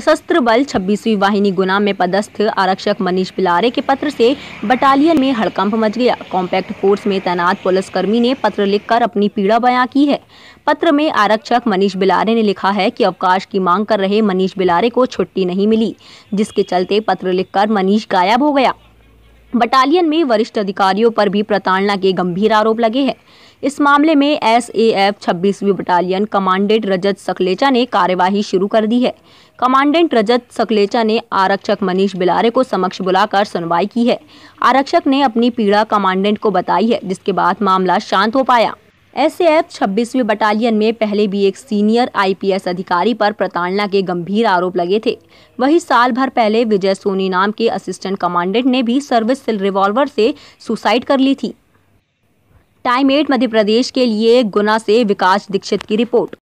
सशस्त्र बल छब्बीसवीं वाहिनी गुना में पदस्थ आरक्षक मनीष पिलारे के पत्र से बटालियन में हड़कंप मच गया कॉम्पैक्ट फोर्स में तैनात पुलिसकर्मी ने पत्र लिखकर अपनी पीड़ा बयां की है पत्र में आरक्षक मनीष बिलारे ने लिखा है कि अवकाश की मांग कर रहे मनीष बिलारे को छुट्टी नहीं मिली जिसके चलते पत्र लिखकर मनीष गायब हो गया बटालियन में वरिष्ठ अधिकारियों पर भी प्रताड़ना के गंभीर आरोप लगे हैं इस मामले में एस ए एफ छब्बीसवीं बटालियन कमांडेंट रजत सकलेचा ने कार्यवाही शुरू कर दी है कमांडेंट रजत सकलेचा ने आरक्षक मनीष बिलारे को समक्ष बुलाकर सुनवाई की है आरक्षक ने अपनी पीड़ा कमांडेंट को बताई है जिसके बाद मामला शांत हो पाया ऐसे एफ छब्बीसवीं बटालियन में पहले भी एक सीनियर आईपीएस अधिकारी पर प्रताड़ना के गंभीर आरोप लगे थे वहीं साल भर पहले विजय सोनी नाम के असिस्टेंट कमांडेंट ने भी सर्विस रिवॉल्वर से सुसाइड कर ली थी टाइम एट मध्य प्रदेश के लिए गुना से विकास दीक्षित की रिपोर्ट